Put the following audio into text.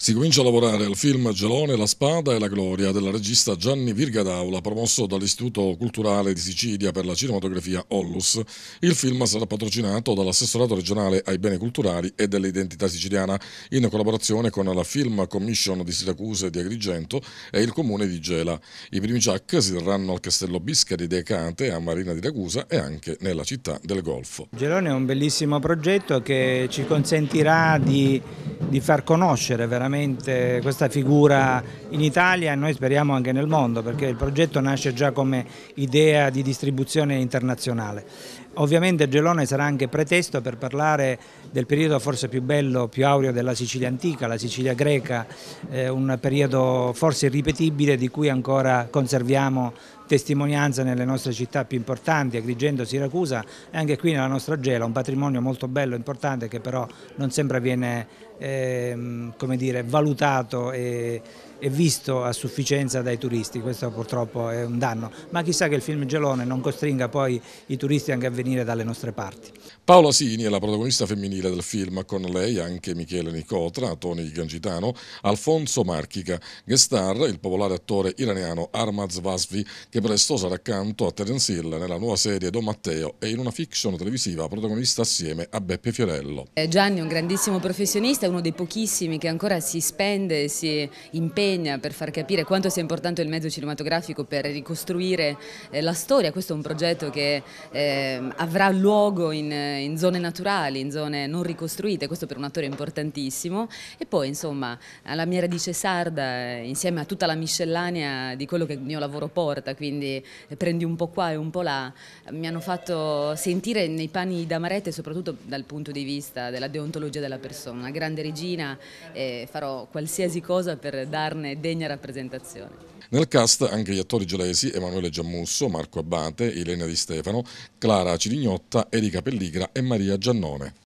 Si comincia a lavorare al film Gelone, la spada e la gloria della regista Gianni Virgadaula, promosso dall'Istituto Culturale di Sicilia per la cinematografia Ollus. Il film sarà patrocinato dall'assessorato regionale ai beni culturali e dell'identità siciliana in collaborazione con la Film Commission di Siracusa e di Agrigento e il comune di Gela. I primi ciak si terranno al Castello Bisca di Decate, a Marina di Ragusa e anche nella città del Golfo. Gelone è un bellissimo progetto che ci consentirà di di far conoscere veramente questa figura in Italia e noi speriamo anche nel mondo perché il progetto nasce già come idea di distribuzione internazionale. Ovviamente Gelone sarà anche pretesto per parlare del periodo forse più bello, più aureo della Sicilia antica, la Sicilia greca, eh, un periodo forse irripetibile di cui ancora conserviamo testimonianza nelle nostre città più importanti, Agrigento, Siracusa e anche qui nella nostra Gela, un patrimonio molto bello, e importante che però non sempre viene eh, dire, valutato e è visto a sufficienza dai turisti, questo purtroppo è un danno, ma chissà che il film Gelone non costringa poi i turisti anche a venire dalle nostre parti. Paola Sini è la protagonista femminile del film, con lei anche Michele Nicotra, Tony Gangitano, Alfonso Marchica, guest star il popolare attore iraniano Armaz Vasvi che presto sarà accanto a Terence Hill nella nuova serie Don Matteo e in una fiction televisiva protagonista assieme a Beppe Fiorello. Eh, Gianni è un grandissimo professionista, uno dei pochissimi che ancora si spende, si impegna insegna, per far capire quanto sia importante il mezzo cinematografico per ricostruire eh, la storia. Questo è un progetto che eh, avrà luogo in, in, zone naturali, in zone non ricostruite, questo per un attore importantissimo. E poi insomma alla mia radice sarda, eh, insieme a tutta la miscellanea di quello che il mio lavoro porta, quindi eh, prendi un po' qua e un po' là, mi hanno fatto sentire nei panni d'amarete, soprattutto dal punto di vista della deontologia della persona. Una grande regina, eh, farò qualsiasi cosa per darne darne degna rappresentazione. Nel cast anche gli attori gelesi Emanuele Giammusso, Marco Abate, Elena Di Stefano, Clara Cirignotta, Erika Pelligra e Maria Giannone.